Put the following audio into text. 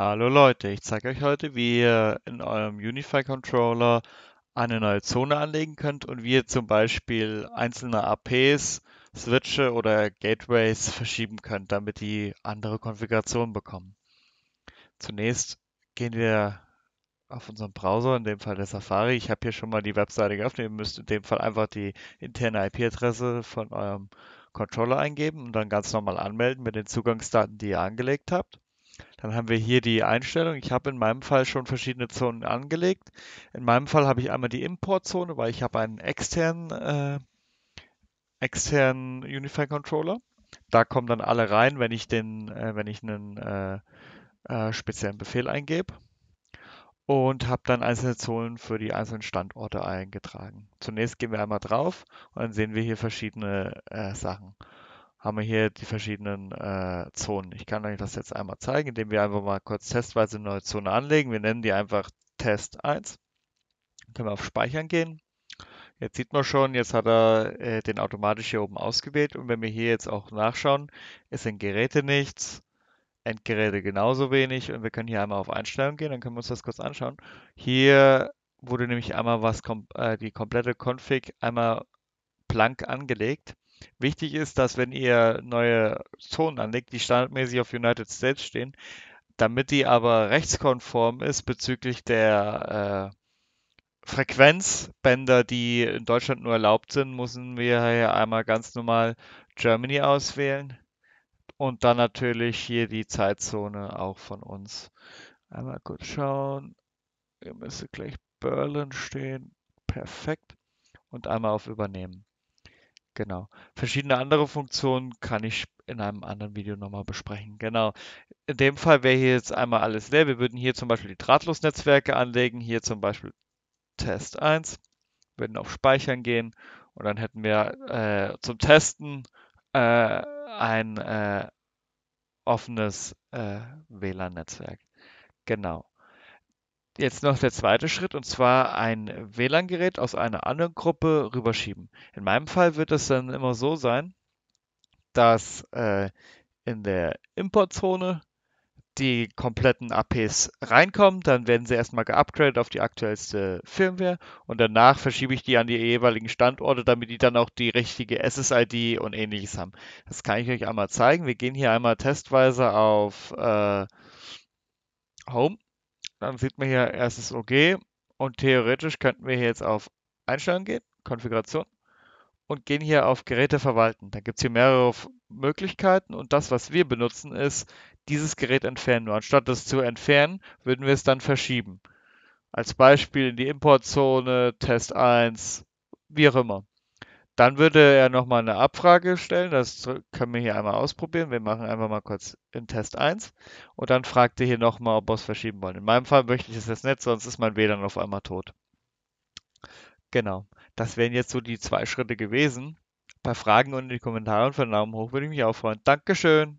Hallo Leute, ich zeige euch heute, wie ihr in eurem Unify Controller eine neue Zone anlegen könnt und wie ihr zum Beispiel einzelne APs, Switche oder Gateways verschieben könnt, damit die andere Konfiguration bekommen. Zunächst gehen wir auf unseren Browser, in dem Fall der Safari. Ich habe hier schon mal die Webseite geöffnet. Ihr müsst in dem Fall einfach die interne IP-Adresse von eurem Controller eingeben und dann ganz normal anmelden mit den Zugangsdaten, die ihr angelegt habt. Dann haben wir hier die Einstellung. Ich habe in meinem Fall schon verschiedene Zonen angelegt. In meinem Fall habe ich einmal die Importzone, weil ich habe einen externen, äh, externen Unify-Controller. Da kommen dann alle rein, wenn ich, den, äh, wenn ich einen äh, äh, speziellen Befehl eingebe. Und habe dann einzelne Zonen für die einzelnen Standorte eingetragen. Zunächst gehen wir einmal drauf und dann sehen wir hier verschiedene äh, Sachen haben wir hier die verschiedenen äh, Zonen. Ich kann euch das jetzt einmal zeigen, indem wir einfach mal kurz testweise eine neue Zone anlegen. Wir nennen die einfach Test 1. Dann können wir auf Speichern gehen. Jetzt sieht man schon, jetzt hat er äh, den automatisch hier oben ausgewählt. Und wenn wir hier jetzt auch nachschauen, ist in Geräte nichts, Endgeräte genauso wenig. Und wir können hier einmal auf Einstellungen gehen, dann können wir uns das kurz anschauen. Hier wurde nämlich einmal was, kom äh, die komplette Config einmal blank angelegt. Wichtig ist, dass wenn ihr neue Zonen anlegt, die standardmäßig auf United States stehen, damit die aber rechtskonform ist bezüglich der äh, Frequenzbänder, die in Deutschland nur erlaubt sind, müssen wir hier einmal ganz normal Germany auswählen und dann natürlich hier die Zeitzone auch von uns. Einmal kurz schauen. Hier müsste gleich Berlin stehen. Perfekt. Und einmal auf Übernehmen. Genau. Verschiedene andere Funktionen kann ich in einem anderen Video nochmal besprechen. Genau. In dem Fall wäre hier jetzt einmal alles leer. Wir würden hier zum Beispiel die Drahtlosnetzwerke anlegen, hier zum Beispiel Test 1, würden auf Speichern gehen und dann hätten wir äh, zum Testen äh, ein äh, offenes äh, WLAN-Netzwerk. Genau. Jetzt noch der zweite Schritt und zwar ein WLAN-Gerät aus einer anderen Gruppe rüberschieben. In meinem Fall wird es dann immer so sein, dass äh, in der Importzone die kompletten APs reinkommen, dann werden sie erstmal geupgradet auf die aktuellste Firmware und danach verschiebe ich die an die jeweiligen Standorte, damit die dann auch die richtige SSID und ähnliches haben. Das kann ich euch einmal zeigen. Wir gehen hier einmal testweise auf äh, Home dann sieht man hier erstes OG und theoretisch könnten wir hier jetzt auf Einstellungen gehen, Konfiguration und gehen hier auf Geräte verwalten. Da gibt es hier mehrere Möglichkeiten und das, was wir benutzen, ist dieses Gerät entfernen. Nur anstatt es zu entfernen, würden wir es dann verschieben. Als Beispiel in die Importzone, Test 1, wie auch immer. Dann würde er nochmal eine Abfrage stellen. Das können wir hier einmal ausprobieren. Wir machen einfach mal kurz in Test 1. Und dann fragt er hier nochmal, ob wir es verschieben wollen. In meinem Fall möchte ich es jetzt nicht, sonst ist mein WLAN auf einmal tot. Genau. Das wären jetzt so die zwei Schritte gewesen. Bei Fragen und in die Kommentare und für einen Daumen hoch würde ich mich auch freuen. Dankeschön.